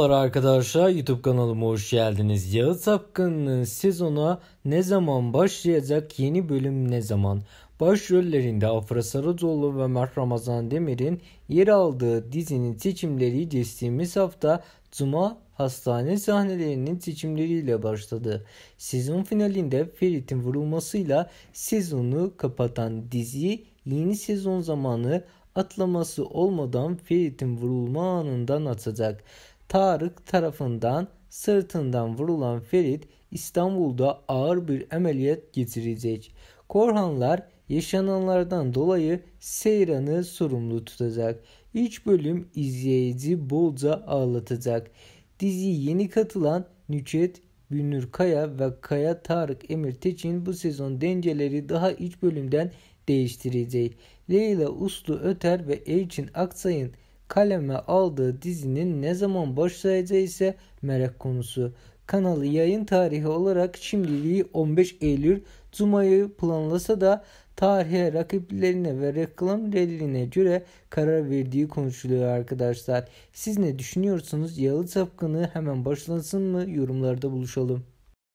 Merhabalar arkadaşlar YouTube kanalıma hoş geldiniz. Yağız Akın'ın sezona ne zaman başlayacak yeni bölüm ne zaman? Başrollerinde Afra Sarıcıoğlu ve Mert Ramazan Demir'in yer aldığı dizinin seçimleri geçtiğimiz hafta Cuma hastane sahnelerinin seçimleriyle başladı. Sezon finalinde Ferit'in vurulmasıyla sezonu kapatan dizi yeni sezon zamanı atlaması olmadan Ferit'in vurulma anından atacak. Tarık tarafından sırtından vurulan Ferit İstanbul'da ağır bir ameliyat geçirecek. Korhanlar yaşananlardan dolayı Seyran'ı sorumlu tutacak. İç bölüm izleyici bolca ağlatacak. Dizi yeni katılan Nüçet Günür Kaya ve Kaya Tarık Emir Teçin bu sezon dengeleri daha iç bölümden değiştirecek. Leyla Uslu Öter ve Elçin Aksay'ın kaleme aldığı dizinin ne zaman başlayacağı ise merak konusu. Kanalı yayın tarihi olarak şimdiliği 15 Eylül Cuma'yı planlasa da tarihe rakiplerine ve reklam reline göre karar verdiği konuşuluyor arkadaşlar. Siz ne düşünüyorsunuz? Yalı Sapkını hemen başlasın mı? Yorumlarda buluşalım.